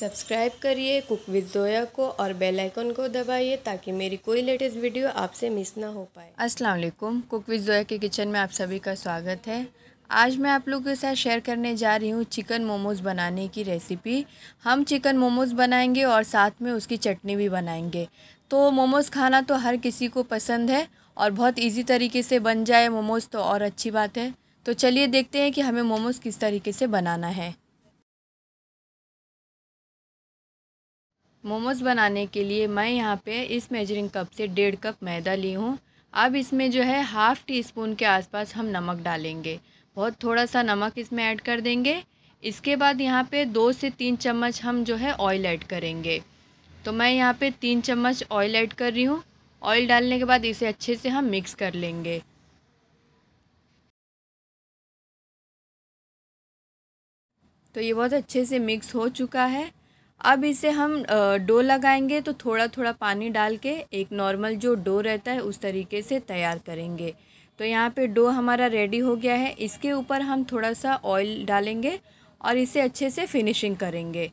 subscribe करिए cook with Zoya को और बेल आइकन को दबाइए ताकि मेरी कोई लेटेस्ट वीडियो आपसे मिस ना हो पाए अस्सलाम वालेकुम कुक विद जोया के किचन में आप सभी का स्वागत है आज मैं आप लोगों के साथ शेयर करने जा रही हूँ चिकन मोमोज़ बनाने की रेसिपी हम चिकन मोमोज़ बनाएंगे और साथ में उसकी चटनी भी बनाएंगे तो मोमोज़ खाना तो हर किसी को पसंद है और बहुत ईजी तरीके से बन जाए मोमोज़ तो और अच्छी बात है तो चलिए देखते हैं कि हमें मोमोज़ किस तरीके से बनाना है मोमोज़ बनाने के लिए मैं यहाँ पे इस मेजरिंग कप से डेढ़ कप मैदा ली हूँ अब इसमें जो है हाफ़ टी स्पून के आसपास हम नमक डालेंगे बहुत थोड़ा सा नमक इसमें ऐड कर देंगे इसके बाद यहाँ पे दो से तीन चम्मच हम जो है ऑयल ऐड करेंगे तो मैं यहाँ पे तीन चम्मच ऑयल ऐड कर रही हूँ ऑयल डालने के बाद इसे अच्छे से हम मिक्स कर लेंगे तो ये बहुत अच्छे से मिक्स हो चुका है अब इसे हम डो लगाएंगे तो थोड़ा थोड़ा पानी डाल के एक नॉर्मल जो डो रहता है उस तरीके से तैयार करेंगे तो यहाँ पे डो हमारा रेडी हो गया है इसके ऊपर हम थोड़ा सा ऑयल डालेंगे और इसे अच्छे से फिनिशिंग करेंगे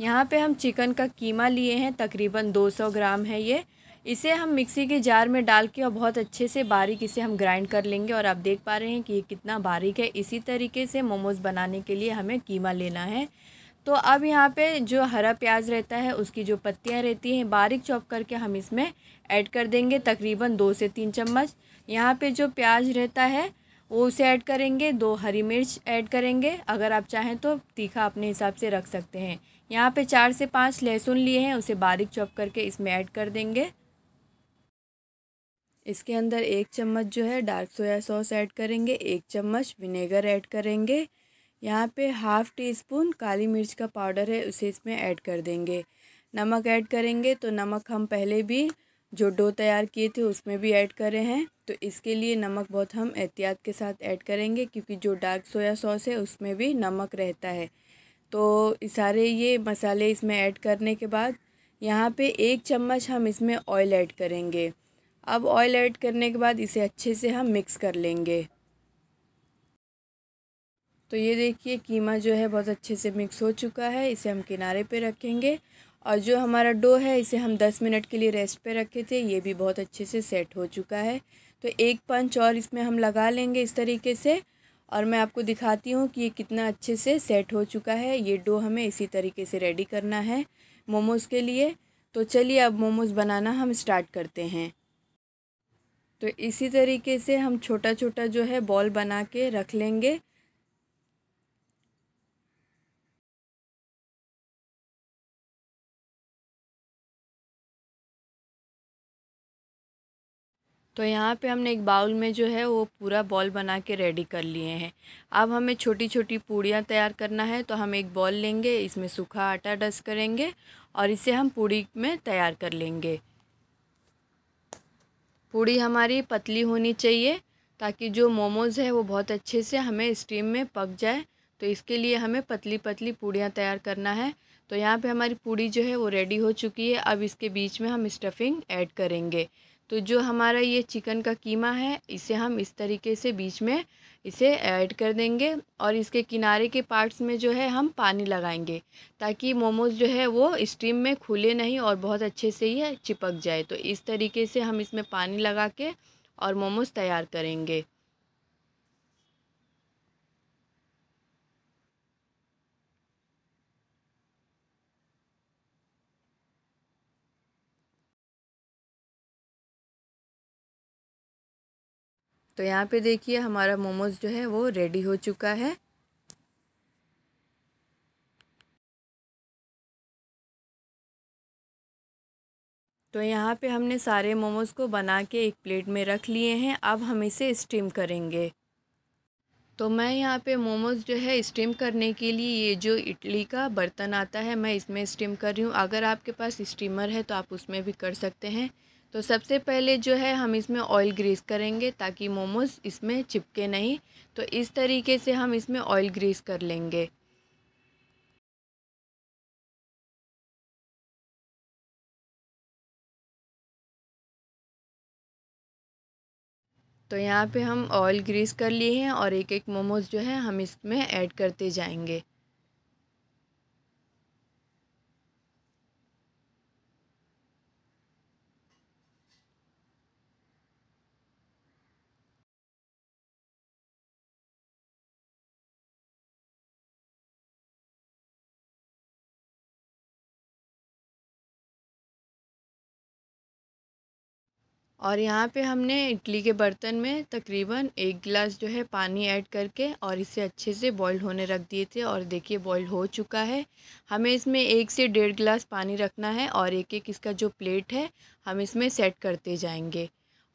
यहाँ पे हम चिकन का कीमा लिए हैं तकरीबन 200 ग्राम है ये इसे हम मिक्सी के जार में डाल के और बहुत अच्छे से बारीक इसे हम ग्राइंड कर लेंगे और आप देख पा रहे हैं कि ये कितना बारीक है इसी तरीके से मोमोज़ बनाने के लिए हमें कीमा लेना है तो अब यहाँ पे जो हरा प्याज रहता है उसकी जो पत्तियाँ रहती हैं बारीक चॉप करके हम इसमें ऐड कर देंगे तकरीबन दो से तीन चम्मच यहाँ पे जो प्याज रहता है वो उसे ऐड करेंगे दो हरी मिर्च ऐड करेंगे अगर आप चाहें तो तीखा अपने हिसाब से रख सकते हैं यहाँ पे चार से पांच लहसुन लिए हैं उसे बारीक चॉप करके इसमें ऐड कर देंगे इसके अंदर एक चम्मच जो है डार्क सोया सॉस ऐड करेंगे एक चम्मच विनेगर ऐड करेंगे यहाँ पे हाफ़ टी स्पून काली मिर्च का पाउडर है उसे इसमें ऐड कर देंगे नमक ऐड करेंगे तो नमक हम पहले भी जो डो तैयार किए थे उसमें भी ऐड करे हैं तो इसके लिए नमक बहुत हम एहतियात के साथ ऐड करेंगे क्योंकि जो डार्क सोया सॉस है उसमें भी नमक रहता है तो सारे ये मसाले इसमें ऐड करने के बाद यहाँ पे एक चम्मच हम इसमें ऑयल ऐड करेंगे अब ऑयल ऐड करने के बाद इसे अच्छे से हम मिक्स कर लेंगे तो ये देखिए कीमा जो है बहुत अच्छे से मिक्स हो चुका है इसे हम किनारे पे रखेंगे और जो हमारा डो है इसे हम 10 मिनट के लिए रेस्ट पे रखे थे ये भी बहुत अच्छे से सेट हो चुका है तो एक पंच और इसमें हम लगा लेंगे इस तरीके से और मैं आपको दिखाती हूँ कि ये कितना अच्छे से सेट हो चुका है ये डो हमें इसी तरीके से रेडी करना है मोमोज़ के लिए तो चलिए अब मोमोज़ बनाना हम स्टार्ट करते हैं तो इसी तरीके से हम छोटा छोटा जो है बॉल बना के रख लेंगे तो यहाँ पे हमने एक बाउल में जो है वो पूरा बॉल बना के रेडी कर लिए हैं अब हमें छोटी छोटी पूड़ियाँ तैयार करना है तो हम एक बॉल लेंगे इसमें सूखा आटा डस करेंगे और इसे हम पूड़ी में तैयार कर लेंगे पूड़ी हमारी पतली होनी चाहिए ताकि जो मोमोज़ है वो बहुत अच्छे से हमें स्टीम में पक जाए तो इसके लिए हमें पतली पतली पूड़ियाँ तैयार करना है तो यहाँ पे हमारी पूड़ी जो है वो रेडी हो चुकी है अब इसके बीच में हम स्टफिंग ऐड करेंगे तो जो हमारा ये चिकन का कीमा है इसे हम इस तरीके से बीच में इसे ऐड कर देंगे और इसके किनारे के पार्ट्स में जो है हम पानी लगाएंगे ताकि मोमोज़ जो है वो स्टीम में खुले नहीं और बहुत अच्छे से ये चिपक जाए तो इस तरीके से हम इसमें पानी लगा के और मोमोज़ तैयार करेंगे तो यहाँ पे देखिए हमारा मोमोज जो है वो रेडी हो चुका है तो यहाँ पे हमने सारे मोमोज़ को बना के एक प्लेट में रख लिए हैं अब हम इसे स्टीम करेंगे तो मैं यहाँ पे मोमोज़ जो है स्टीम करने के लिए ये जो इडली का बर्तन आता है मैं इसमें स्टीम कर रही हूँ अगर आपके पास स्टीमर है तो आप उसमें भी कर सकते हैं तो सबसे पहले जो है हम इसमें ऑयल ग्रीस करेंगे ताकि मोमोज़ इसमें चिपके नहीं तो इस तरीके से हम इसमें ऑयल ग्रीस कर लेंगे तो यहाँ पे हम ऑयल ग्रीस कर लिए हैं और एक एक मोमोज़ जो है हम इसमें ऐड करते जाएंगे और यहाँ पे हमने इडली के बर्तन में तकरीबन एक गिलास जो है पानी ऐड करके और इसे अच्छे से बॉईल होने रख दिए थे और देखिए बॉईल हो चुका है हमें इसमें एक से डेढ़ गिलास पानी रखना है और एक एक इसका जो प्लेट है हम इसमें सेट करते जाएंगे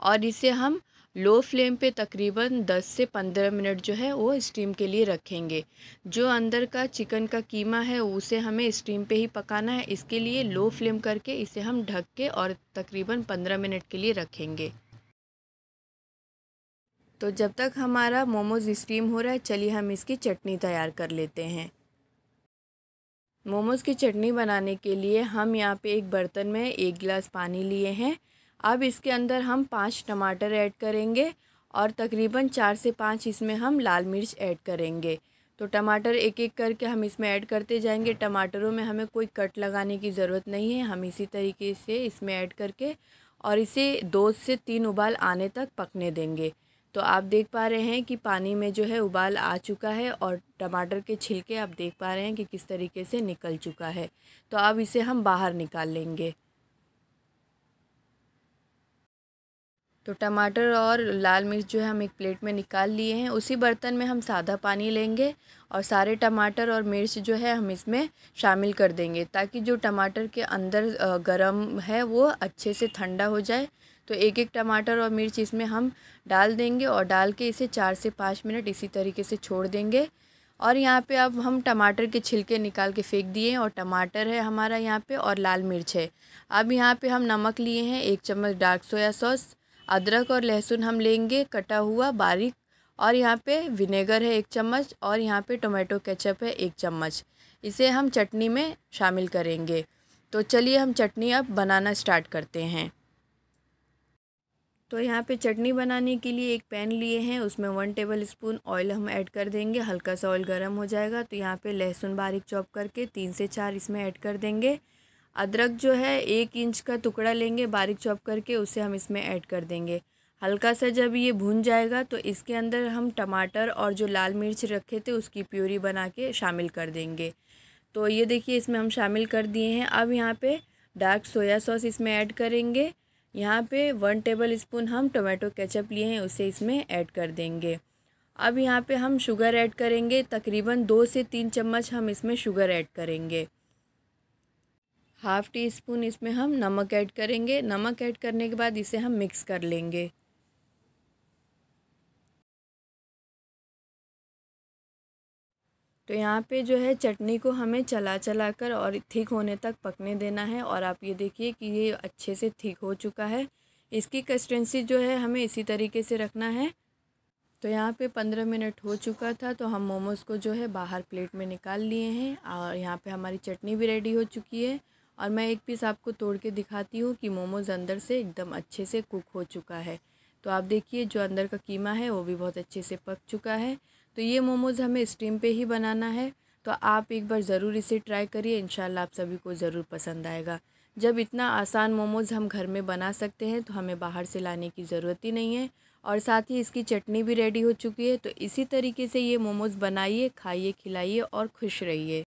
और इसे हम लो फ्लेम पे तकरीबन 10 से 15 मिनट जो है वो स्टीम के लिए रखेंगे जो अंदर का चिकन का कीमा है उसे हमें स्टीम पे ही पकाना है इसके लिए लो फ्लेम करके इसे हम ढक के और तकरीबन 15 मिनट के लिए रखेंगे तो जब तक हमारा मोमोज़ स्टीम हो रहा है चलिए हम इसकी चटनी तैयार कर लेते हैं मोमोज़ की चटनी बनाने के लिए हम यहाँ पे एक बर्तन में एक गिलास पानी लिए हैं अब इसके अंदर हम पाँच टमाटर ऐड करेंगे और तकरीबन चार से पाँच इसमें हम लाल मिर्च ऐड करेंगे तो टमाटर एक एक करके हम इसमें ऐड करते जाएंगे टमाटरों में हमें कोई कट लगाने की ज़रूरत नहीं है हम इसी तरीके से इसमें ऐड करके और इसे दो से तीन उबाल आने तक पकने देंगे तो आप देख पा रहे हैं कि पानी में जो है उबाल आ चुका है और टमाटर के छिलके आप देख पा रहे हैं कि किस तरीके से निकल चुका है तो अब इसे हम बाहर निकाल लेंगे तो टमाटर और लाल मिर्च जो है हम एक प्लेट में निकाल लिए हैं उसी बर्तन में हम सादा पानी लेंगे और सारे टमाटर और मिर्च जो है हम इसमें शामिल कर देंगे ताकि जो टमाटर के अंदर गरम है वो अच्छे से ठंडा हो जाए तो एक एक टमाटर और मिर्च इसमें हम डाल देंगे और डाल के इसे चार से पाँच मिनट इसी तरीके से छोड़ देंगे और यहाँ पे अब हम टमाटर के छिलके निकाल के फेंक दिए और टमाटर है हमारा यहाँ पे और लाल मिर्च है अब यहाँ पे हम नमक लिए हैं एक चम्मच डार्क सोया सॉस अदरक और लहसुन हम लेंगे कटा हुआ बारीक और यहाँ पे विनेगर है एक चम्मच और यहाँ पे टोमेटो केचप है एक चम्मच इसे हम चटनी में शामिल करेंगे तो चलिए हम चटनी अब बनाना स्टार्ट करते हैं तो यहाँ पे चटनी बनाने के लिए एक पैन लिए हैं उसमें वन टेबल स्पून ऑयल हम ऐड कर देंगे हल्का सा ऑयल गर्म हो जाएगा तो यहाँ पे लहसुन बारीक चॉप करके तीन से चार इसमें ऐड कर देंगे अदरक जो है एक इंच का टुकड़ा लेंगे बारीक चॉप करके उसे हम इसमें ऐड कर देंगे हल्का सा जब ये भून जाएगा तो इसके अंदर हम टमाटर और जो लाल मिर्च रखे थे उसकी प्योरी बना के शामिल कर देंगे तो ये देखिए इसमें हम शामिल कर दिए हैं अब यहाँ पे डार्क सोया सॉस इसमें ऐड करेंगे यहाँ पे वन टेबल स्पून हम टोमेटो केचप लिए हैं उसे इसमें ऐड कर देंगे अब यहाँ पे हम शुगर ऐड करेंगे तकरीबन दो से तीन चम्मच हम इसमें शुगर ऐड करेंगे हाफ़ टी स्पून इसमें हम नमक ऐड करेंगे नमक ऐड करने के बाद इसे हम मिक्स कर लेंगे तो यहाँ पे जो है चटनी को हमें चला चला कर और ठीक होने तक पकने देना है और आप ये देखिए कि ये अच्छे से ठीक हो चुका है इसकी कंसिस्टेंसी जो है हमें इसी तरीके से रखना है तो यहाँ पे पंद्रह मिनट हो चुका था तो हम मोमोज़ को जो है बाहर प्लेट में निकाल लिए हैं और यहाँ पे हमारी चटनी भी रेडी हो चुकी है और मैं एक पीस आपको तोड़ के दिखाती हूँ कि मोमोज़ अंदर से एकदम अच्छे से कुक हो चुका है तो आप देखिए जो अंदर का कीमा है वो भी बहुत अच्छे से पक चुका है तो ये मोमोज़ हमें स्टीम पे ही बनाना है तो आप एक बार ज़रूर इसे ट्राई करिए इन आप सभी को ज़रूर पसंद आएगा जब इतना आसान मोमोज़ हम घर में बना सकते हैं तो हमें बाहर से लाने की ज़रूरत ही नहीं है और साथ ही इसकी चटनी भी रेडी हो चुकी है तो इसी तरीके से ये मोमोज़ बनाइए खाइए खिलाइए और खुश रहिए